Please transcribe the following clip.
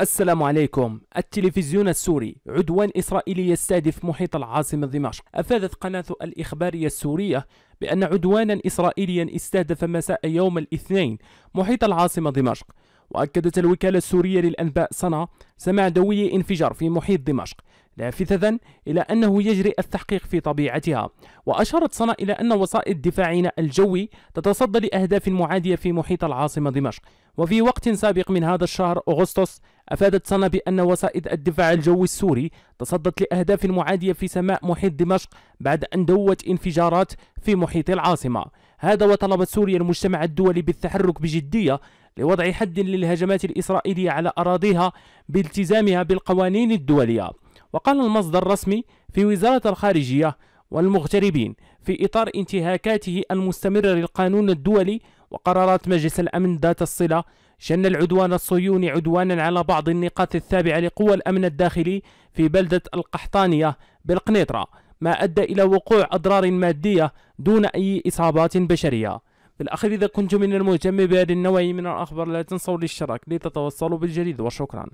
السلام عليكم التلفزيون السوري عدوان إسرائيلي يستهدف محيط العاصمة دمشق أفادت قناة الإخبارية السورية بأن عدوانا إسرائيليا استهدف مساء يوم الاثنين محيط العاصمة دمشق وأكدت الوكالة السورية للأنباء صنعاء سماع دوي انفجار في محيط دمشق لافتة إلى أنه يجري التحقيق في طبيعتها وأشارت صنع إلى أن وسائل دفاعنا الجوي تتصدى لأهداف معادية في محيط العاصمة دمشق وفي وقت سابق من هذا الشهر أغسطس أفادت صنع بأن وسائل الدفاع الجوي السوري تصدت لأهداف معادية في سماء محيط دمشق بعد أن دوت انفجارات في محيط العاصمة هذا وطلبت سوريا المجتمع الدولي بالتحرك بجدية لوضع حد للهجمات الإسرائيلية على أراضيها بالتزامها بالقوانين الدولية وقال المصدر الرسمي في وزارة الخارجية والمغتربين في إطار انتهاكاته المستمرة للقانون الدولي وقرارات مجلس الأمن ذات الصلة شن العدوان الصهيوني عدوانا على بعض النقاط التابعة لقوى الأمن الداخلي في بلدة القحطانية بالقنيطرة ما أدى إلى وقوع أضرار مادية دون أي إصابات بشرية بالأخير إذا كنتم من المهتم بهذا النوع من الأخبار لا تنسوا الاشتراك لتتوصلوا بالجديد وشكرا